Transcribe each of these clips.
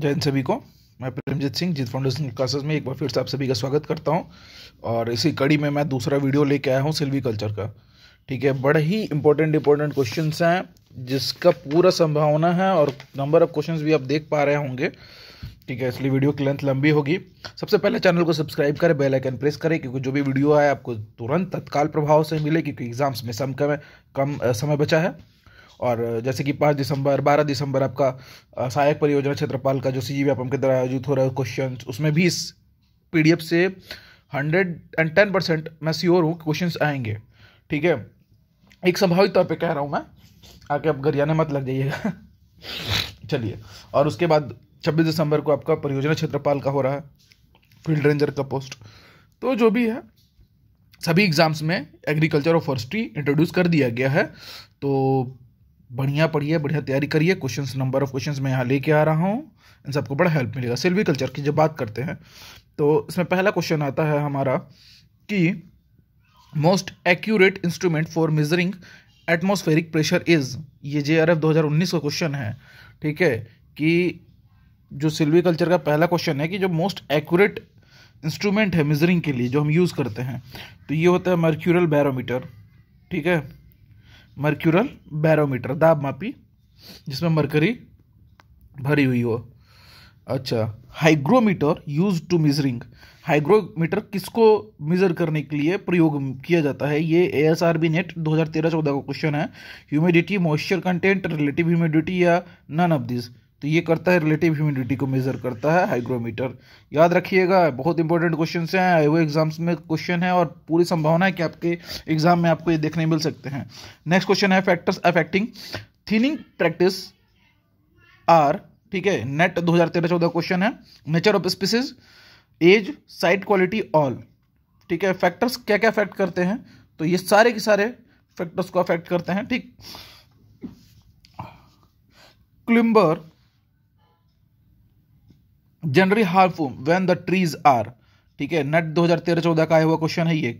जय हिंद सभी को मैं प्रेमजीत सिंह जीत फाउंडेशन क्लासेस में एक बार फिर से आप सभी का स्वागत करता हूं और इसी कड़ी में मैं दूसरा वीडियो लेके आया हूं सिल्वी कल्चर का ठीक है बड़े ही इंपॉर्टेंट इंपॉर्टेंट क्वेश्चन हैं जिसका पूरा संभावना है और नंबर ऑफ क्वेश्चन भी आप देख पा रहे होंगे ठीक है इसलिए वीडियो की लेंथ लंबी होगी सबसे पहले चैनल को सब्सक्राइब करें बेल आइकन प्रेस करें क्योंकि जो भी वीडियो आए आपको तुरंत तत्काल प्रभाव से मिले क्योंकि एग्जाम्स में समय कम कम समय बचा है और जैसे कि पाँच दिसंबर बारह दिसंबर आपका सहायक परियोजना क्षेत्रपाल का जो सी जी के द्वारा आयोजित हो रहा है क्वेश्चन उसमें भी इस पी से हंड्रेड एंड टेन परसेंट मैं श्योर हूँ क्वेश्चन आएंगे ठीक है एक संभावित तौर पे कह रहा हूँ मैं आके आप गरियाने मत लग जाइएगा चलिए और उसके बाद छब्बीस दिसंबर को आपका परियोजना क्षेत्रपाल का हो रहा है फील्ड रेंजर का पोस्ट तो जो भी है सभी एग्ज़ाम्स में एग्रीकल्चर और फॉरेस्ट्री इंट्रोड्यूस कर दिया गया है तो बढ़िया पढ़िए बढ़िया तैयारी करिए क्वेश्चंस नंबर ऑफ क्वेश्चंस मैं यहाँ लेके आ रहा हूँ इन सबको बड़ा हेल्प मिलेगा सिल्वी कल्चर की जब बात करते हैं तो इसमें पहला क्वेश्चन आता है हमारा कि most accurate instrument for measuring atmospheric pressure is ये जे आर एफ दो हज़ार उन्नीस का क्वेश्चन है ठीक है कि जो सिल्वी कल्चर का पहला क्वेश्चन है कि जो मोस्ट एक्यूरेट इंस्ट्रूमेंट है मेजरिंग के लिए जो हम यूज़ करते हैं तो ये होता है मर्क्यूरल बैरोमीटर ठीक है मर्क्यूरल बैरोमीटर दाब मापी जिसमें मरकरी भरी हुई हो अच्छा hygrometer use to measuring hygrometer किसको मेजर करने के लिए प्रयोग किया जाता है ये A S R B NET दो हज़ार तेरह चौदह का क्वेश्चन है humidity moisture content relative humidity या नन ऑफ दिस तो ये करता है रिलेटिव ह्यूमिडिटी को मेज़र करता है हाइग्रोमीटर याद रखिएगा बहुत इंपॉर्टेंट क्वेश्चन हैं आई एग्जाम्स में क्वेश्चन है और पूरी संभावना है कि आपके एग्जाम में आपको ये देखने मिल सकते हैं नेक्स्ट क्वेश्चन है factors affecting thinning practice are ठीक है नेट 2013-14 क्वेश्चन है nature of species age site quality all ठीक है फैक्टर्स क्या क्या अफेक्ट करते हैं तो ये सारे के सारे फैक्टर्स को अफेक्ट करते हैं ठीक climber generally harm when the trees are ठीक है नेट 2013-14 का आया हुआ क्वेश्चन है ये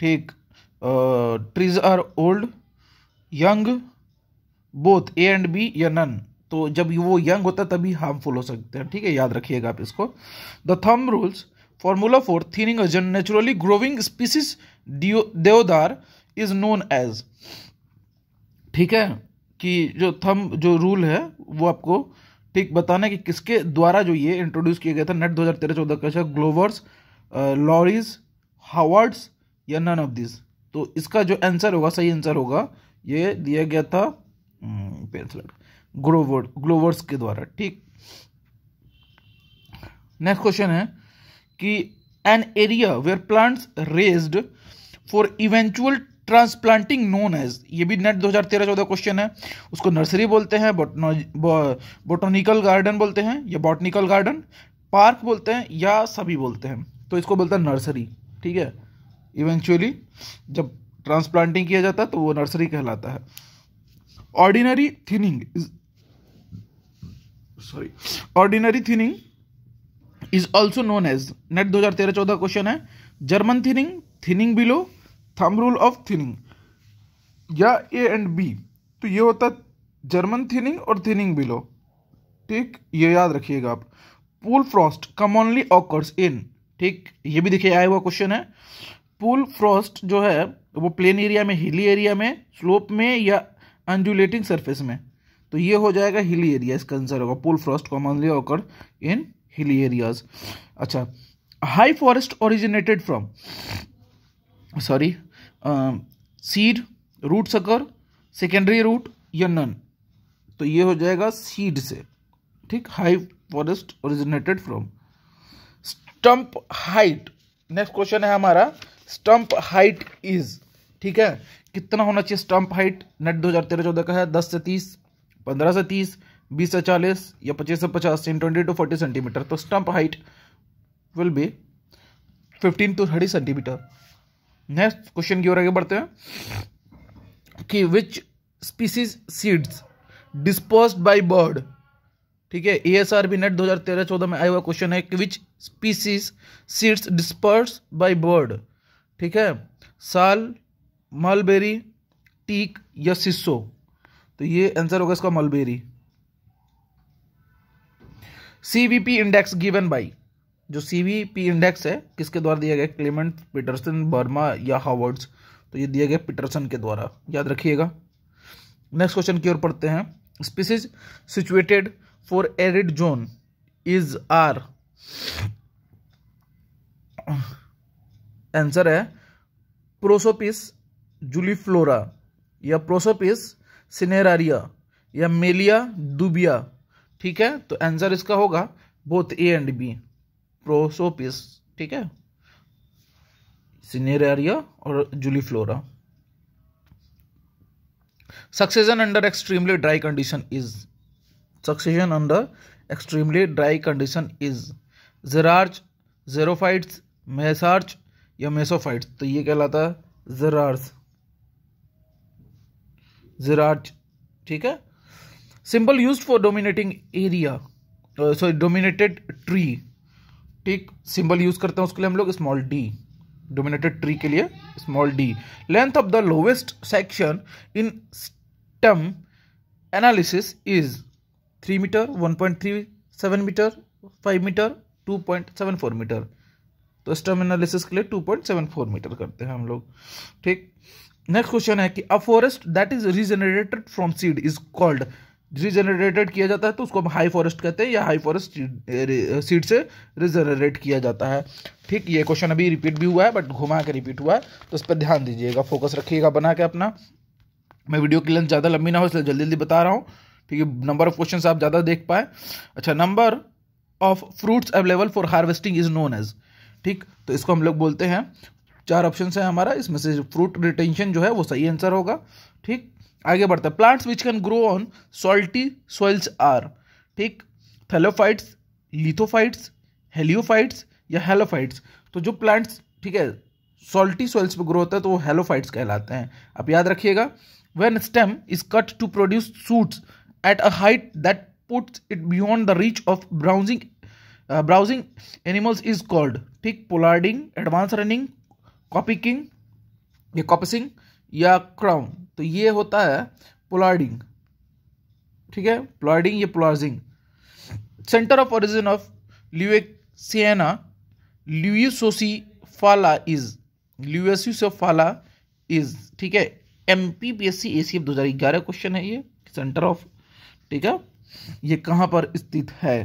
ठीक trees are old young both A and B या नन तो जब वो यंग होता है तभी हार्मफुल हो सकते हैं ठीक है याद रखिएगा आप इसको the thumb rules formula for thinning aged naturally growing species deodar is known as ठीक है कि जो थम जो रूल है वो आपको ठीक बताना कि किसके द्वारा जो ये इंट्रोड्यूस किया गया था नेट 2013-14 का ग्लोवर्स लॉरीज हावर्ड्स या नन ऑफ दिस तो इसका जो आंसर होगा सही आंसर होगा ये दिया गया था हम्म, पेन ग्लोवर्स के द्वारा ठीक नेक्स्ट क्वेश्चन है कि an area where plants raised for eventual transplanting known as ये भी नेट 2013-14 क्वेश्चन है उसको नर्सरी बोलते हैं बोटोनिकल गार्डन बोलते हैं या बॉटनिकल गार्डन पार्क बोलते हैं या सभी बोलते हैं तो इसको बोलते हैं नर्सरी ठीक है इवेंचुअली जब ट्रांसप्लांटिंग किया जाता है तो वो नर्सरी कहलाता है ordinary thinning sorry ordinary thinning is also known as NET 2013-14 question है German thinning thinning below thumb rule of thinning या ए एंड बी तो ये होता है जर्मन थिनिंग और थिनिंग बिलो ठीक ये याद रखिएगा आप pool frost commonly occurs in ठीक ये भी देखिए आया हुआ क्वेश्चन है पूल फ्रॉस्ट जो है वो प्लेन एरिया में हिली एरिया में स्लोप में या अंजुलेटिंग सरफेस में तो ये हो जाएगा हिली एरिया इसका आंसर होगा pool frost commonly occur in hilly areas अच्छा high forest originated from sorry seed root sucker secondary root या नन तो ये हो जाएगा सीड से ठीक high forest originated from stump height next question है हमारा स्टंप हाइट इज ठीक है कितना होना चाहिए स्टंप हाइट नेट दो हज़ार तेरह चौदह का है दस से तीस पंद्रह से तीस बीस से चालीस या पच्चीस से पचास in twenty to forty centimetre तो stump height will be fifteen to thirty centimetre next question की ओर आगे बढ़ते हैं कि which species seeds dispose by bird ठीक है A S R B NET दो हज़ार तेरह चौदह में आया हुआ क्वेश्चन है कि which species seeds disperse by bird ठीक है साल मलबेरी टीक या सिसो तो ये आंसर होगा इसका mulberry CVP index given by जो सी वी पी इंडेक्स है किसके द्वारा दिया गया क्लेमेंट पीटरसन बर्मा या हावर्ड्स तो ये दिया गया पीटरसन के द्वारा याद रखिएगा नेक्स्ट क्वेश्चन की ओर पढ़ते हैं species situated for arid zone is are answer है प्रोसोपिस जुलीफ्लोरा या प्रोसोपिस सिनेरारिया या मेलिया दुबिया ठीक है तो आंसर इसका होगा both A and B Prosopis ठीक है सिनेरिया और flora succession under extremely dry condition is succession under extremely dry condition is xerarch xerophytes mesarch या मेसोफाइट्स तो ये कहलाता है जेरार्स जेरार्च ठीक है symbol use for dominating area sorry dominated tree एक सिंबल यूज करते हैं उसके लिए हम लोग स्मॉल डी डोमिनेटेड ट्री के लिए small D length of the lowest section in stem analysis is three metre one point three seven metre five metre two point seven four metre तो stem analysis के लिए two point seven four metre करते हैं हम लोग ठीक next question है कि a forest that is regenerated from seed is called regenerated किया जाता है तो उसको हम हाई फॉरेस्ट कहते हैं या हाई फॉरेस्ट सीड से रिजनरेट किया जाता है ठीक ये क्वेश्चन अभी रिपीट भी हुआ है बट घुमा के रिपीट हुआ है तो इस पर ध्यान दीजिएगा फोकस रखिएगा बना के अपना मैं वीडियो की लेंथ ज़्यादा लंबी ना हो इसलिए जल्दी जल्दी बता रहा हूँ ठीक है नंबर ऑफ क्वेश्चन आप ज़्यादा देख पाए अच्छा number of fruits available for harvesting is known as ठीक तो इसको हम लोग बोलते हैं चार ऑप्शन है हमारा इसमें से फ्रूट रिटेंशन जो है वो सही आंसर होगा ठीक आगे बढ़ता है plants which can grow on salty soils are ठीक थैलोफाइट्स लिथोफाइट्स हेलियोफाइट्स या हेलोफाइट्स तो जो प्लांट्स ठीक है सॉल्टी सॉइल्स पर ग्रो होता है तो वो हेलोफाइट्स कहलाते हैं आप याद रखिएगा when stem is cut to produce shoots at a height that puts it beyond the reach of browsing browsing animals is called ठीक पोलार्डिंग एडवांस रनिंग कॉपिकिंग या कॉपसिंग या क्राउन तो ये होता है प्लॉडिंग ठीक है प्लॉडिंग या plashing centre of origin of leucocephala is फाला इज ठीक है M P P S C A C F दो हज़ार ग्यारह क्वेश्चन है ये सेंटर ऑफ ठीक है ये कहाँ पर स्थित है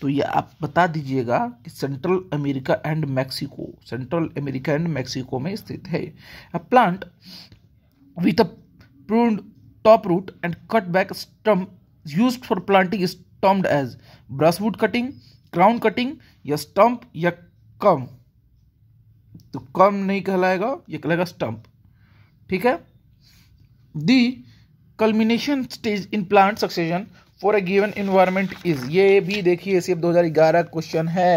तो ये आप बता दीजिएगा कि Central America and Mexico Central America and Mexico में स्थित है a plant with a pruned top root and cut back stump used for planting is termed as brushwood cutting crown cutting या stump या कम तो कम नहीं कहलाएगा ये कहलाएगा स्टम्प ठीक है the culmination stage in plant succession for a given environment is ये भी देखिए सिर्फ 2011 क्वेश्चन है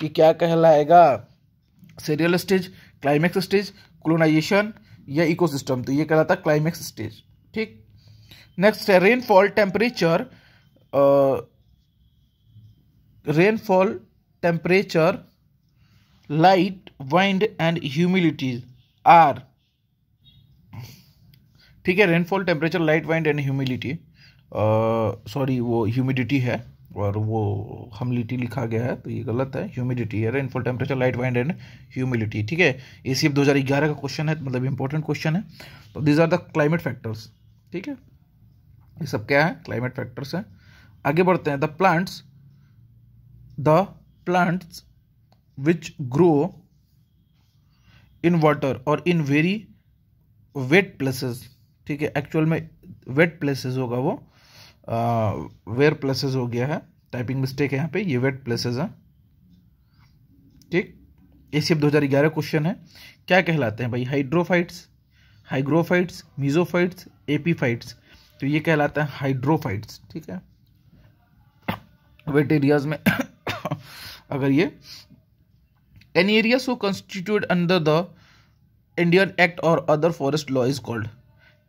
कि क्या कहलाएगा serial stage climax stage colonisation या इकोसिस्टम तो ये कहलाता है क्लाइमेक्स स्टेज ठीक नेक्स्ट है rainfall temperature rainfall temperature light wind and humidities are ठीक है rainfall temperature light wind and humidity sorry वो ह्यूमिडिटी है और वो हमलिटी लिखा गया है तो ये गलत है ह्यूमिडिटी है rainfall temperature light wind and humidity ठीक है ए सी एफ दो हज़ार ग्यारह का क्वेश्चन है मतलब इंपॉर्टेंट क्वेश्चन है तो these are the climate factors ठीक है ये सब क्या है क्लाइमेट फैक्टर्स हैं आगे बढ़ते हैं the plants the plants which grow in water और इन वेरी वेट प्लेसेस ठीक है एक्चुअल में वेट प्लेसेस होगा वो वेयर प्लेसेस हो गया है टाइपिंग मिस्टेक है यहाँ पे ये वेट प्लेसेस है ठीक ए सी दो हज़ार ग्यारह क्वेश्चन है क्या कहलाते हैं भाई हाइड्रोफाइट्स हाइग्रोफाइट्स मीजोफाइट्स एपीफाइट्स तो ये कहलाता है हाइड्रोफाइट्स ठीक है वेट एरियाज में अगर ये an area so constitute under the Indian act और other forest law is called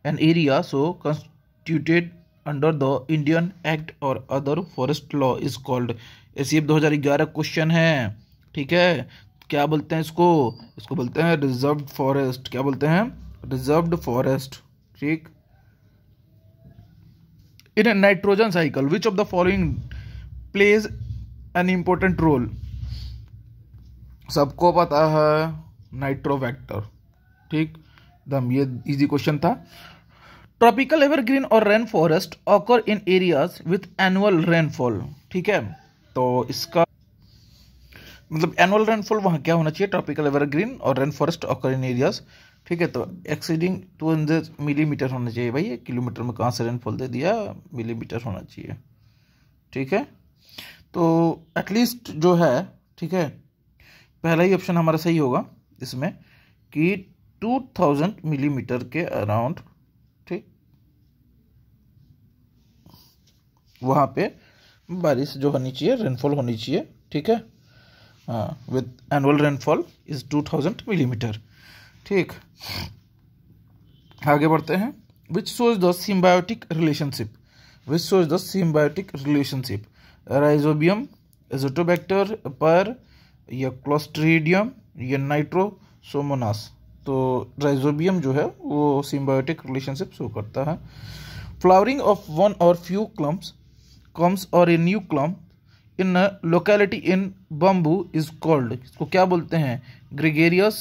an area so constituted under the Indian act और other forest law is called a ग्यारह क्वेश्चन है ठीक है क्या बोलते हैं इसको इसको बोलते हैं रिजर्व फॉरेस्ट क्या बोलते हैं रिजर्व फॉरेस्ट ठीक in a nitrogen cycle which of the following plays an important role सबको पता है नाइट्रोवेक्टर ठीक दम ये इजी क्वेश्चन था ट्रॉपिकल एवरग्रीन और rain forest occur in areas with annual rainfall ठीक है तो इसका मतलब एनुअल रेनफॉल वहाँ क्या होना चाहिए ट्रॉपिकल एवरग्रीन और rain forest occur in areas ठीक है तो एक्सीडिंग टू हंड्रेड मिलीमीटर होना चाहिए भाई किलोमीटर में कहाँ से रेनफॉल दे दिया मिलीमीटर होना चाहिए ठीक है तो एटलीस्ट जो है ठीक है पहला ही ऑप्शन हमारा सही होगा इसमें कि टू थाउजेंड मिलीमीटर के अराउंड वहाँ पे बारिश जो होनी चाहिए रेनफॉल होनी चाहिए ठीक है with annual rainfall is two thousand millimetre ठीक आगे बढ़ते हैं which shows the symbiotic relationship which shows the symbiotic relationship Rhizobium Azotobacter पर या क्लोस्ट्रीडियम या नाइट्रोसोमोनास तो राइजोबियम जो है वो सिम्बायोटिक रिलेशनशिप शो करता है फ्लावरिंग ऑफ वन और फ्यू क्लम्प्स कम्स और a new clump in locality in bamboo is called इसको क्या बोलते हैं ग्रिगेरियस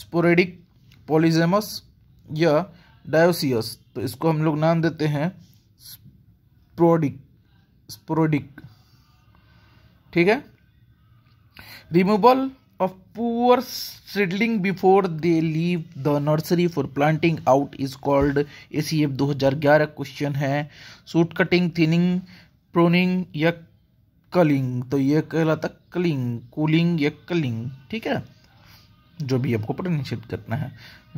स्पोरेडिक पॉलीजेमस या डायोसियस तो इसको हम लोग नाम देते हैं स्प्रोडिक स्प्रोडिक ठीक है removal of poor seedling before they leave the nursery for planting out is called A C F दो हज़ार ग्यारह क्वेश्चन है सूट कटिंग थीनिंग प्रोनिंग या कलिंग तो ये कहलाता कलिंग कूलिंग या कलिंग ठीक है जो भी आपको प्रोनाउंशिएट करना है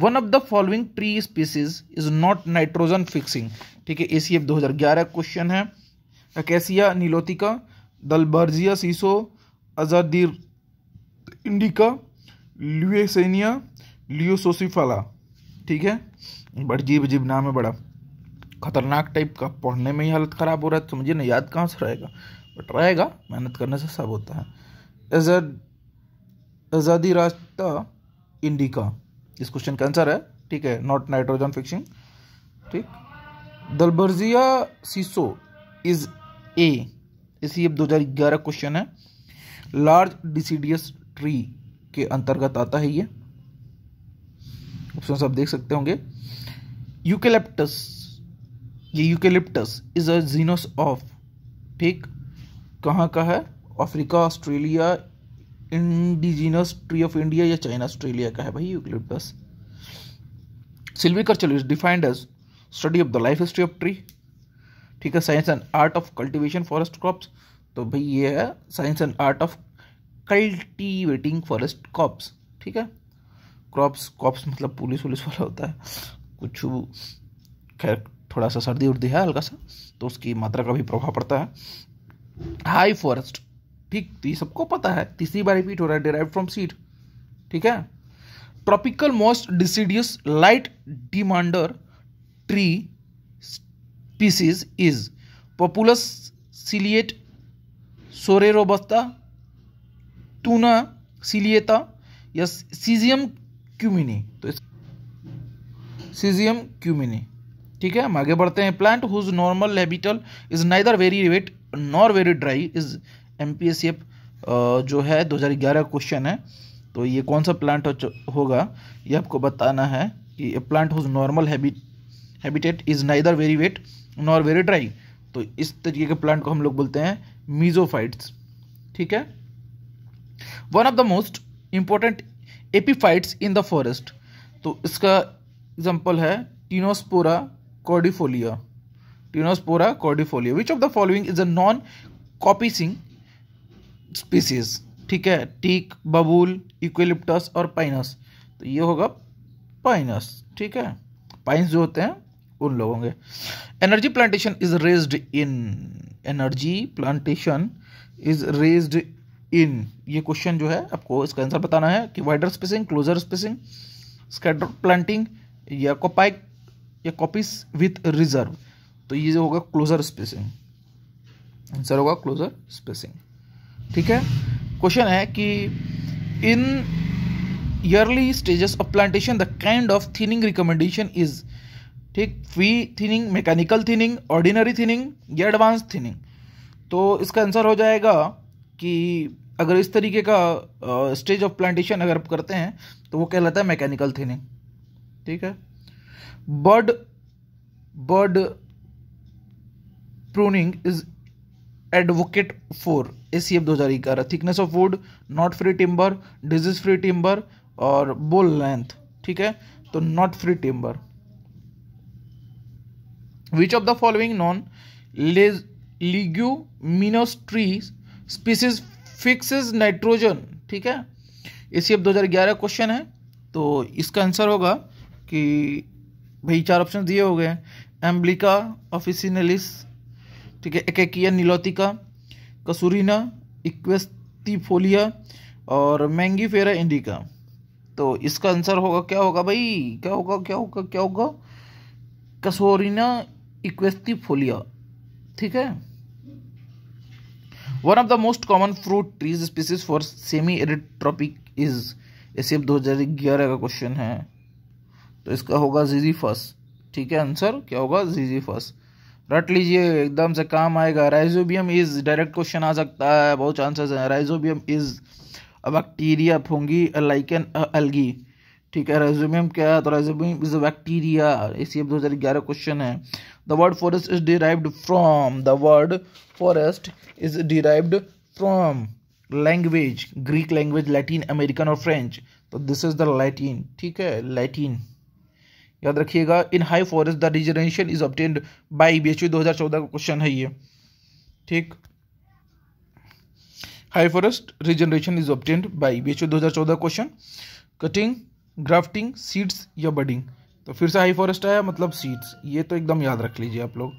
one of the following tree species is not nitrogen fixing ठीक है एसी एफ दो क्वेश्चन है Acacia nilotica Dalbergia sissoo Azadirachta indica Leucaena leucocephala ठीक है बड़ जीव जीव नाम है बड़ा खतरनाक टाइप का पढ़ने में ही हालत ख़राब हो रहा है तो मुझे ना याद कहाँ से रहेगा बट रहेगा मेहनत करने से सब होता है आज़ादी रास्ता इंडिका इस क्वेश्चन का आंसर है ठीक है नॉट नाइट्रोजन फिक्सिंग ठीक दलबर्जिया सीसो इज ए इसी अब ग्यारह क्वेश्चन है लार्ज डिसीडियस ट्री के अंतर्गत आता है ये ऑप्शन आप देख सकते होंगे यूकेलेप्टस ये eucalyptus is a genus of ठीक कहाँ का है Africa Australia indigenous tree of India या चाइना ऑस्ट्रेलिया का है भाई eucalyptus silviculture is defined as study of the life history of tree ठीक है science and art of cultivation forest crops तो भाई ये है science and art of cultivating forest crops ठीक है क्रॉप्स क्रॉप्स मतलब पुलिस वुलिस वाला होता है कुछ खैर थोड़ा सा सर्दी उर्दी है हल्का सा तो उसकी मात्रा का भी प्रभाव पड़ता है हाई फॉरेस्ट ठीक तो ये सबको पता है तीसरी बार रिपीट हो रहा है डिराइव फ्रॉम सीड ठीक है tropical most deciduous light demander tree species is Populus ciliata Shorea robusta tuna सिलिएता या सीजियम क्यूमिनी तो सीजियम क्यूमिनी ठीक है हम आगे बढ़ते हैं plant whose normal habitat is neither very wet nor very dry is M जो है 2011 क्वेश्चन है तो ये कौन सा प्लांट होगा ये आपको बताना है कि a plant whose normal habitat is neither very wet nor very dry तो इस तरीके के प्लांट को हम लोग बोलते हैं मीजोफाइट्स ठीक है one of the most important epiphytes in the forest तो इसका एग्जाम्पल है Tinospora cordifolia Tinospora cordifolia which of the following is a non coppicing species ठीक है टीक बबूल इक्विलिप्टस और पाइनस तो ये होगा पाइनस ठीक है पाइन्स जो होते हैं उन लोग होंगे energy plantation is raised in energy plantation is raised in ये क्वेश्चन जो है आपको इसका आंसर बताना है कि wider spacing closer spacing scatter planting या कोपाइक या कॉपीज विथ रिजर्व तो ये होगा क्लोजर स्पेसिंग आंसर होगा क्लोजर स्पेसिंग ठीक है क्वेश्चन है कि in yearly stages of plantation the kind of thinning recommendation is ठीक free thinning mechanical thinning ordinary thinning या एडवांस थिनिंग तो इसका आंसर हो जाएगा कि अगर इस तरीके का स्टेज ऑफ प्लांटेशन अगर आप करते हैं तो वो कहलाता है मैकेनिकल थिनिंग ठीक है bird bird pruning is advocate for A C F दो हज़ार ग्यारह thickness of wood knot free timber disease free timber और बोल लेंथ ठीक है तो knot free timber which of the following non leguminous tree species fixes nitrogen ठीक है ए C F दो हज़ार ग्यारह क्वेश्चन है तो इसका आंसर होगा कि भाई चार ऑप्शन दिए हो गए एम्बलिका ऑफिसिनलिस ठीक है एकेकिया नीलोतिका कसूरीना इक्वेस्टिफोलिया और मैंगी फेरा इंडिका तो इसका आंसर होगा क्या होगा भाई क्या होगा क्या होगा क्या होगा कसोरिना इक्वेस्टिफोलिया ठीक है one of the most common fruit trees species for semi arid tropic is ये सिर्फ दो हजार ग्यारह का क्वेश्चन है तो इसका होगा जीजीफस ठीक है आंसर क्या होगा जीजीफस रट लीजिए एकदम से काम आएगा राइजोबियम इज़ डायरेक्ट क्वेश्चन आ सकता है बहुत चांसेस हैं rhizobium is a bacteria fungi an algae ठीक है राइजोबियम क्या है तो राइजोबियम इज अ बैक्टीरिया इसी अब दो हज़ार ग्यारह क्वेश्चन है the word forest is derived from the word forest is derived from language Greek language Latin American और फ्रेंच तो दिस इज द लैटिन ठीक है लैटिन याद रखिएगा in high forest the reservation is obtained by B H U दो हज़ार चौदह का क्वेश्चन है ये ठीक high forest regeneration is obtained by B H U दो हज़ार चौदह क्वेश्चन कटिंग ग्राफ्टिंग सीड्स या बडिंग तो फिर से हाई फॉरेस्ट आया मतलब सीड्स ये तो एकदम याद रख लीजिए आप लोग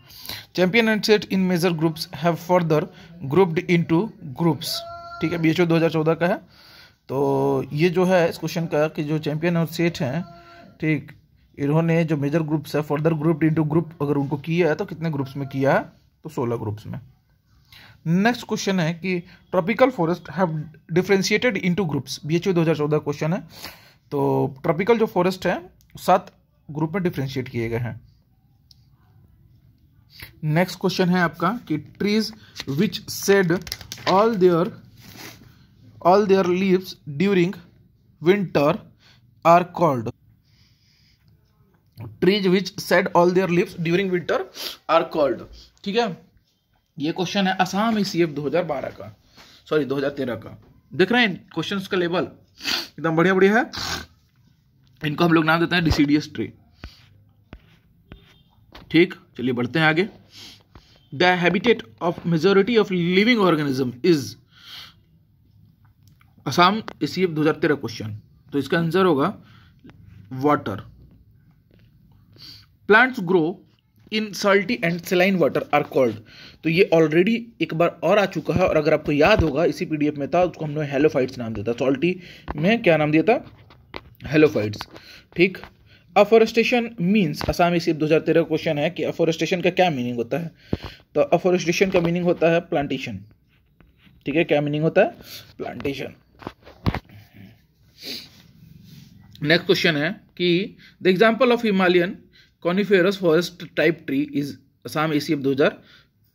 Champion and Seth in major groups have further grouped into groups ठीक है बी एच दो हज़ार चौदह का है तो ये जो है इस क्वेश्चन का कि जो चैंपियन और सेट हैं ठीक इन्होंने जो मेजर ग्रुप्स है फर्दर ग्रुप इंटू ग्रुप अगर उनको किया है तो कितने ग्रुप्स में किया है तो सोलह ग्रुप्स में नेक्स्ट क्वेश्चन है कि tropical forest have differentiated into groups B H question है तो ट्रॉपिकल जो फॉरेस्ट है सात ग्रुप में डिफ्रेंशिएट किए गए हैं नेक्स्ट क्वेश्चन है आपका कि trees which shed all their all their leaves during winter are called trees which shed all their leaves during winter are called ठीक है ये क्वेश्चन है असम ई सी बारह का सॉरी तेरह का देख रहे हैं क्वेश्चन का लेवल एकदम बढ़िया बढ़िया है इनको हम लोग नाम देते हैं डिसीडियस ट्री ठीक चलिए बढ़ते हैं आगे the habitat of majority of living organism is Assam E C question तो इसका आंसर होगा water plants grow in salty and saline water are called तो ये ऑलरेडी एक बार और आ चुका है और अगर आपको याद होगा इसी पीडीएफ में था उसको हमने हेलोफाइट्स नाम दिया था सॉल्टी में क्या नाम दिया था हेलोफाइट्स ठीक अफोरेस्टेशन मीन्स आसामी सिर्फ दो हज़ार तेरह क्वेश्चन है कि अफोरेस्टेशन का क्या मीनिंग होता है तो अफोरेस्टेशन का मीनिंग होता है प्लांटेशन ठीक है क्या मीनिंग होता है प्लांटेशन नेक्स्ट क्वेश्चन है कि the example of Himalayan coniferous forest type tree is Assam A C F दो हज़ार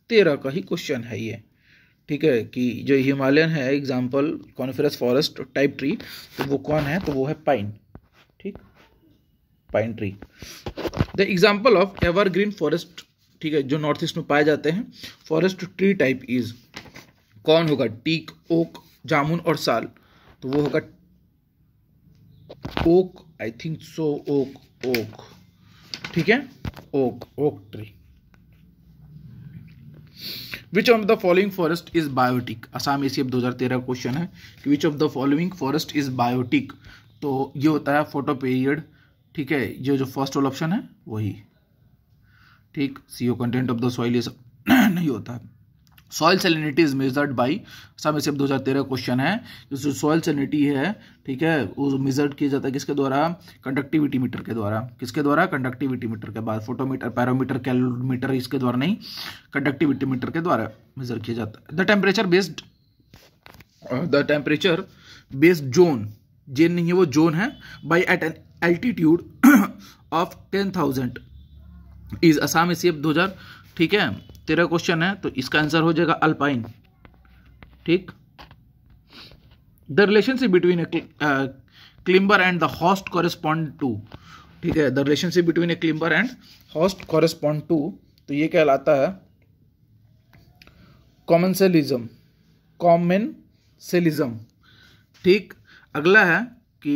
तेरह का ही क्वेश्चन है ये ठीक है कि जो हिमालयन है example coniferous forest type tree तो वो कौन है तो वो है पाइन ठीक pine tree the example of evergreen forest ठीक है जो नॉर्थ ईस्ट में पाए जाते हैं फॉरेस्ट ट्री टाइप इज कौन होगा टीक ओक जामुन और साल तो वो होगा oak I think so oak oak ठीक है oak oak tree which of the following forest is biotic Assam ACF 2013 question है कि which of the following forest is biotic तो ये होता है फोटो पीरियड ठीक है ये जो फर्स्ट ऑल ऑप्शन है वही ठीक CO content of the soil ये सब नहीं होता है soil salinity is measured by हजार तेरह क्वेश्चन है जो सॉइल सेलिनिटी है ठीक है वो मेजर्ड किया जाता है किसके द्वारा कंडक्टिविटी मीटर के द्वारा किसके द्वारा कंडक्टिविटी मीटर के बाद फोटोमीटर पैरोमीटर कैलोमीटर इसके द्वारा नहीं कंडक्टिविटी मीटर के द्वारा मेजर किया जाता है the temperature based the temperature based zone जेन नहीं है वो जोन है by at an altitude of ten thousand is Assam दो हजार ठीक है तेरह क्वेश्चन है तो इसका आंसर हो जाएगा अल्पाइन ठीक the relationship between climber and the host correspond to ठीक है the relationship between a climber and host correspond to तो ये कहलाता है कॉमनसेलिज्म कॉमन सेलिज्म ठीक अगला है कि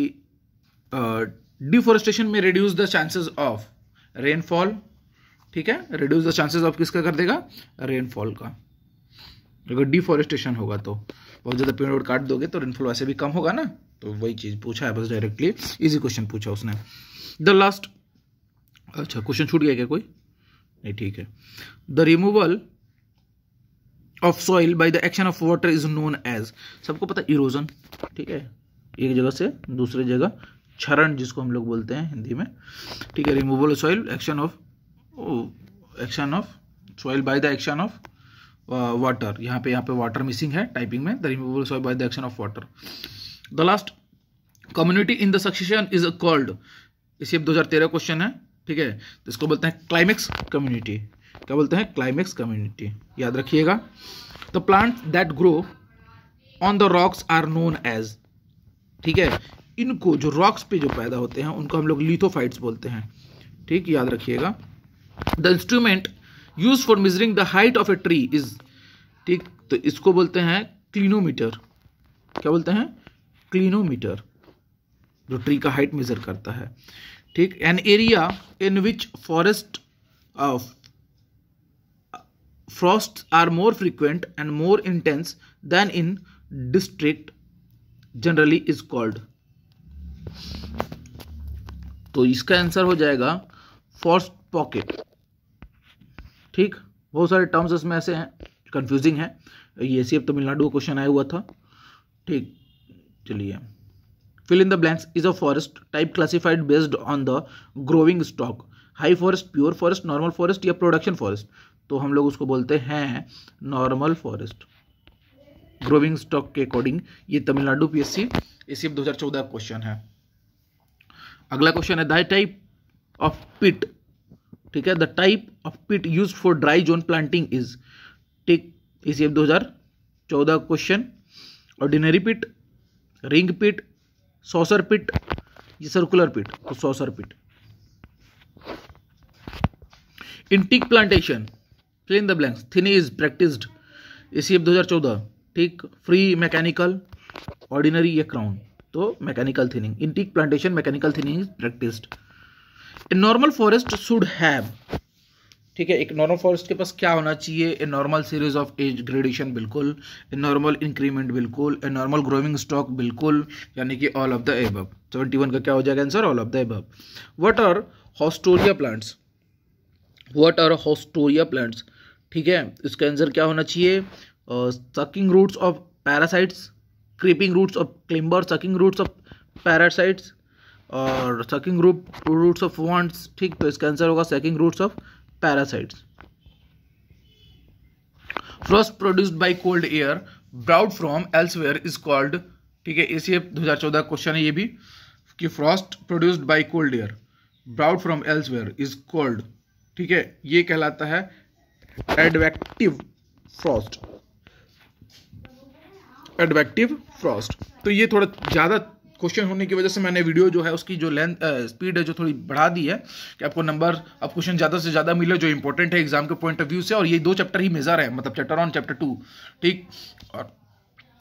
डिफोरेस्टेशन uh, में reduce the chances of rainfall ठीक है रिड्यूस द चांसेस ऑफ किसका कर देगा रेनफॉल का अगर डिफॉरेस्टेशन होगा तो बहुत ज़्यादा पेड़ वेड़ काट दोगे तो रेनफॉल वैसे भी कम होगा ना तो वही चीज़ पूछा है बस डायरेक्टली इजी क्वेश्चन पूछा उसने द लास्ट अच्छा क्वेश्चन छूट गया क्या कोई नहीं ठीक है the removal of soil by the action of water is known as सबको पता इरोजन ठीक है एक जगह से दूसरी जगह क्षरण जिसको हम लोग बोलते हैं हिंदी में ठीक है removal of soil action of action of soil by the action of water यहाँ पे यहाँ पे वाटर मिसिंग है टाइपिंग में the removal soil by the action of water the last community in the succession is called इसी दो हज़ार तेरह क्वेश्चन है ठीक है तो इसको बोलते हैं क्लाइमेक्स कम्युनिटी क्या बोलते हैं क्लाइमेक्स कम्युनिटी याद रखिएगा the plant that grow on the rocks are known as ठीक है इनको जो रॉक्स पे जो पैदा होते हैं उनको हम लोग लिथोफाइट्स बोलते हैं ठीक याद रखिएगा the instrument use for measuring the height of a tree is ठीक तो इसको बोलते हैं क्लिनोमीटर क्या बोलते हैं क्लिनोमीटर जो ट्री का हाइट मेजर करता है ठीक an area in which forest of frost are more frequent and more intense than in district generally is called तो इसका आंसर हो जाएगा फॉरेस्ट पॉकेट ठीक बहुत सारे टर्म्स इसमें ऐसे हैं कंफ्यूजिंग है ये सी एफ तमिलनाडु का क्वेश्चन आया हुआ था ठीक चलिए fill in the blanks is a forest type classified based on the growing stock high forest pure forest normal forest या प्रोडक्शन फॉरेस्ट तो हम लोग उसको बोलते हैं नॉर्मल फॉरेस्ट ग्रोविंग स्टॉक के अकॉर्डिंग ये Tamil Nadu P S C C F दो हजार चौदह क्वेश्चन है अगला क्वेश्चन है द टाइप ऑफ पिट ठीक है the type of pit use for dry zone planting is teak इसी दो हजार चौदह question ordinary pit ring pit saucer pit ये सर्कुलर पिट तो saucer pit in teak plantation plain the blanks thinning is practised A C F दो हज़ार चौदह ठीक फ्री मैकेनिकल ऑर्डिनरी या क्राउन तो mechanical thinning in teak plantation mechanical thinning is practised a normal forest should have ठीक है एक normal forest के पास क्या होना चाहिए a normal series of age gradation बिल्कुल ए नॉर्मल इंक्रीमेंट बिल्कुल ए नॉर्मल ग्रोइंग स्टॉक बिल्कुल यानी कि all of the above seventy one का क्या हो जाएगा answer all of the above what are haustoria plants what are haustoria plants ठीक है इसका आंसर क्या होना चाहिए sucking roots of parasites creeping roots of climber sucking roots of parasites और sucking root roots of wants ठीक तो इसका आंसर होगा sucking roots of parasites frost produced by cold air brought from elsewhere is called ठीक है इसी दो हज़ार चौदह क्वेश्चन है ये भी कि frost produced by cold air brought from elsewhere is called ठीक है ये कहलाता है एडवेक्टिव फ्रॉस्ट एडवेक्टिव फ्रॉस्ट तो ये थोड़ा ज़्यादा क्वेश्चन होने की वजह से मैंने वीडियो जो है उसकी जो लेंथ स्पीड है जो थोड़ी बढ़ा दी है कि आपको नंबर अब क्वेश्चन ज़्यादा से ज़्यादा मिले जो इंपॉर्टेंट है एग्जाम के पॉइंट ऑफ व्यू से और ये दो चैप्टर ही मेज़र है मतलब चैप्टर वन चैप्टर टू ठीक और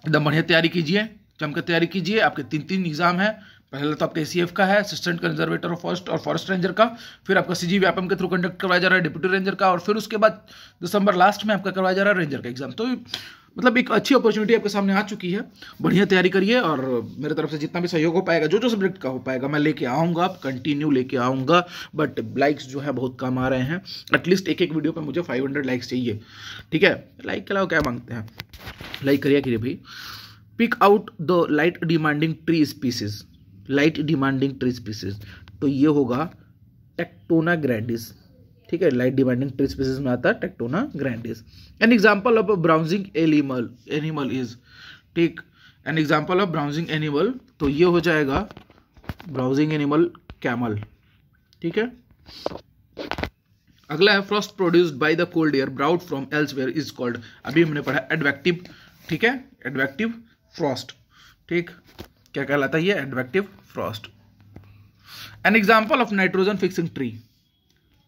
एकदम बढ़िया तैयारी कीजिए जमकर तैयारी कीजिए आपके तीन तीन एग्जाम है पहले तो आपका ए का है असिस्टेंट कंजर्वेटर ऑफ फॉरेस्ट और फॉरेस्ट रेंजर का फिर आपका सी जी के थ्रू कंडक्ट करवाया जा रहा है डिप्यूटी रेंजर का और फिर उसके बाद दिसंबर लास्ट में आपका करवाया जा रहा है रेंजर का एग्जाम तो मतलब एक अच्छी अपॉर्चुनिटी आपके सामने आ चुकी है बढ़िया तैयारी करिए और मेरे तरफ से जितना भी सहयोग हो पाएगा जो जो सब्जेक्ट का हो पाएगा मैं लेके आऊँगा कंटिन्यू लेके आऊँगा बट लाइक्स जो है बहुत कम आ रहे हैं एटलीस्ट एक एक वीडियो पर मुझे फाइव हंड्रेड लाइक्स चाहिए ठीक है लाइक के अलावा क्या मांगते हैं लाइक करिए करिए भाई pick out the light demanding tree species light demanding tree species तो ये होगा टेक्टोना ग्रैंडिस ठीक है लाइट डिमांडिंग ट्री स्पीसीज में आता है tectona grandis an example of browsing animal animal is ठीक an example of browsing animal तो ये हो जाएगा ब्राउजिंग एनिमल कैमल ठीक है अगला है frost produced by the cold air brought from elsewhere is called अभी हमने पढ़ा एडवेक्टिव ठीक है एडवेक्टिव फ्रॉस्ट ठीक क्या कहलाता है ये advective frost an example of nitrogen fixing tree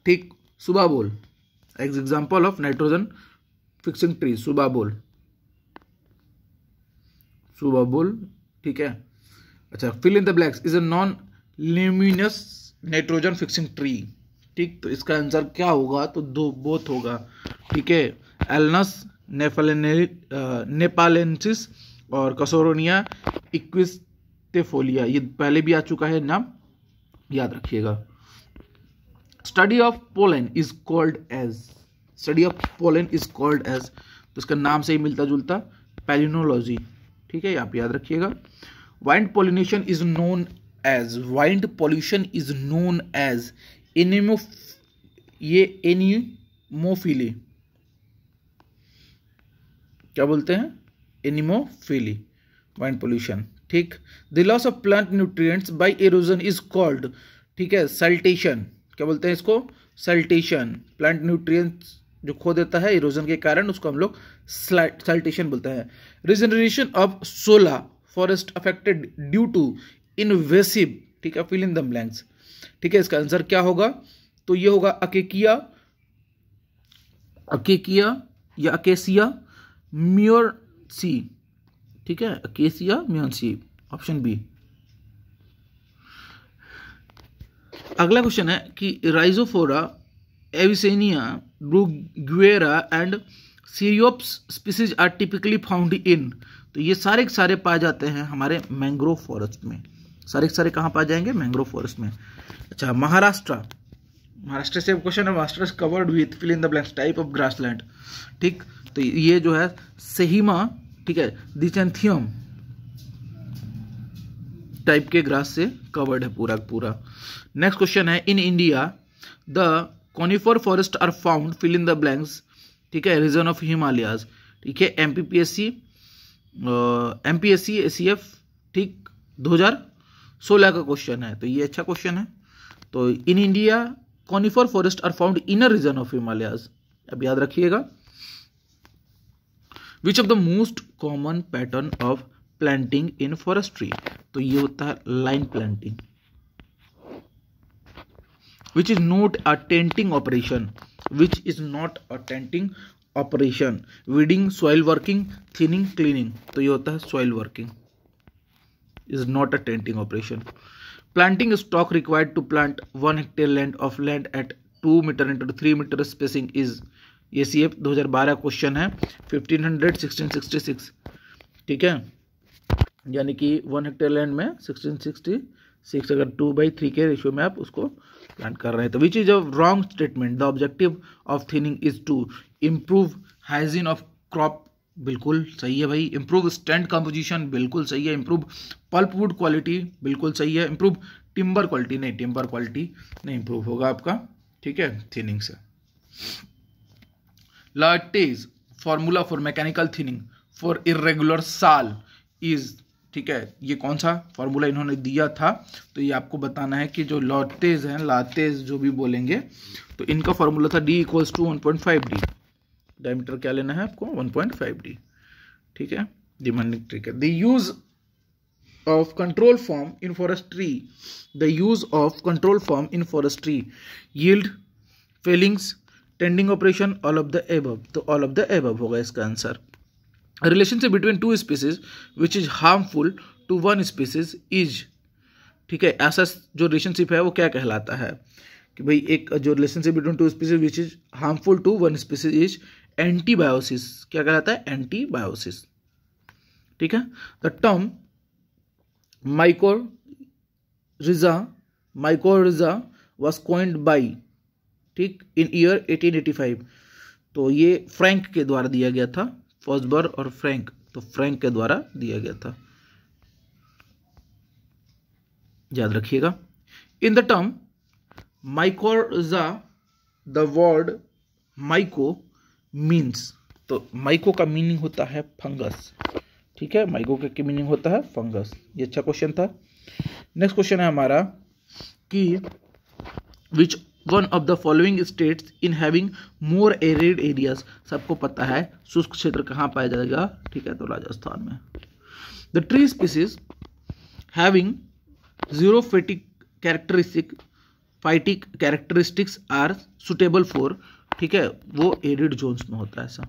ठीक subabul ex example of nitrogen fixing tree subabul subabul ठीक है अच्छा fill in the blanks is a non leguminous nitrogen fixing tree ठीक तो इसका आंसर क्या होगा तो दो बोथ होगा ठीक है एलनस नेपालेंसिस uh, और कसोरोनिया इक्विस्टेफोलिया ये पहले भी आ चुका है नाम याद रखिएगा study of pollen is called as study of pollen is called as तो इसका नाम से ही मिलता जुलता पैलिनोलॉजी ठीक है आप याद रखिएगा wind pollination is known as wind pollution is known as anemo ये एनिमोफिली क्या बोलते हैं एनिमोफिली वाइंड पोल्यूशन ठीक the loss of plant nutrients by erosion is called ठीक है सल्टेशन क्या बोलते हैं इसको सल्टेशन प्लांट न्यूट्रिएंट्स जो खो देता है इरोजन के कारण उसको हम लोग सल्टेशन बोलते हैं regeneration of shola forest affected due to invasive ठीक है फिल इन द ब्लैंक्स ठीक है इसका आंसर क्या होगा तो ये होगा अकेकिया अकेकिया या अकेसिया सी ठीक है अकेसिया सी ऑप्शन बी अगला क्वेश्चन है कि rhizophora avicennia bruguiera and ceriops species are typically found in तो ये सारे के सारे पाए जाते हैं हमारे मैंग्रोव फॉरेस्ट में सारे के सारे कहाँ पाए जाएंगे मैंग्रोव फॉरेस्ट में अच्छा महाराष्ट्र महाराष्ट्र से क्वेश्चन है Maharashtra covered with fill in the blanks type of grassland ठीक तो ये जो है सहीमा ठीक है दिचेंथियम टाइप के ग्रास से कवर्ड है पूरा पूरा नेक्स्ट क्वेश्चन है in India the conifer forest are found fill in the blanks ठीक है रीजन ऑफ हिमालयाज ठीक है M P P S C M P S C A C F ठीक दो हज़ार सोलह का क्वेश्चन है तो ये अच्छा क्वेश्चन है तो in India conifer forest are found inner region of Himalayas अब याद रखिएगा which of the most common pattern of planting in forestry तो ये होता है line planting which is not a tending operation which is not a tending operation weeding soil working thinning cleaning तो ये होता है soil working is not a tending operation planting stock required to plant one hectare land of land at two metre into three metre spacing is ये C F दो question है fifteen hundred sixteen sixty six ठीक है यानी कि one hectare land में sixteen sixty six अगर two by three के रेशियो में आप उसको प्लांट कर रहे हैं तो which is a wrong statement the objective of thinning is to improve hygiene of crop बिल्कुल सही है भाई इम्प्रूव स्टैंड कंपोजिशन बिल्कुल सही है इम्प्रूव पल्प वुड क्वालिटी बिल्कुल सही है इम्प्रूव टिम्बर क्वालिटी नहीं टिम्बर क्वालिटी नहीं इम्प्रूव होगा आपका ठीक है थिनिंग से लाटेज formula for mechanical thinning for irregular sal is ठीक है ये कौन सा फॉर्मूला इन्होंने दिया था तो ये आपको बताना है कि जो लॉटेज हैं लातेज जो भी बोलेंगे तो इनका फॉर्मूला था D equals to one point five D diameter क्या लेना है आपको वन पॉइंट फाइव डी ठीक है डिमांडिंग ट्रिक है the use of control form in forestry the use of control form in forestry yield fellings tending operation all of the above तो all of the above होगा इसका answer relationship between two species which is harmful to one species is ठीक है ऐसा जो relationship है वो क्या कहलाता है कि भाई एक जो relationship between two species which is harmful to one species is antibiosis क्या कहलाता है एंटीबायोसिस ठीक है the term mycorrhiza mycorrhiza was coined by ठीक इन ईयर 1885 तो ये फ्रैंक के द्वारा दिया गया था फॉसबर और फ्रैंक तो फ्रैंक के द्वारा दिया गया था याद रखिएगा in the term mycorrhiza the word myco means तो माइको का मीनिंग होता है फंगस ठीक है माइको का मीनिंग होता है फंगस ये अच्छा क्वेश्चन था नेक्स्ट क्वेश्चन है हमारा कि which one of the following states in having more arid areas सबको पता है शुष्क क्षेत्र कहाँ पाया जाएगा ठीक है तो राजस्थान में the tree species having xerophytic characteristic phytic characteristics are suitable for ठीक है वो एरिड जोन्स में होता है ऐसा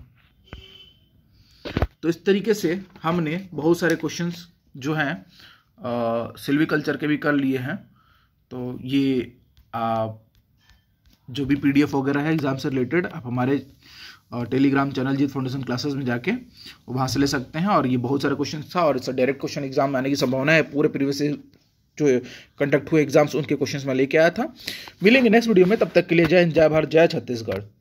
तो इस तरीके से हमने बहुत सारे क्वेश्चंस जो हैं सिल्वीकल्चर के भी कर लिए हैं तो ये आप जो भी पीडीएफ वगैरह है एग्ज़ाम से रिलेटेड आप हमारे Telegram channel Jeet foundation classes में जाके वहाँ से ले सकते हैं और ये बहुत सारे क्वेश्चन था और इससे डायरेक्ट क्वेश्चन एग्जाम आने की संभावना है पूरे प्रीवियस जो कंडक्ट हुए एग्जाम्स उनके क्वेश्चन में लेके आया था मिलेंगे नेक्स्ट वीडियो में तब तक के लिए जय हिंद जय भारत जय छत्तीसगढ़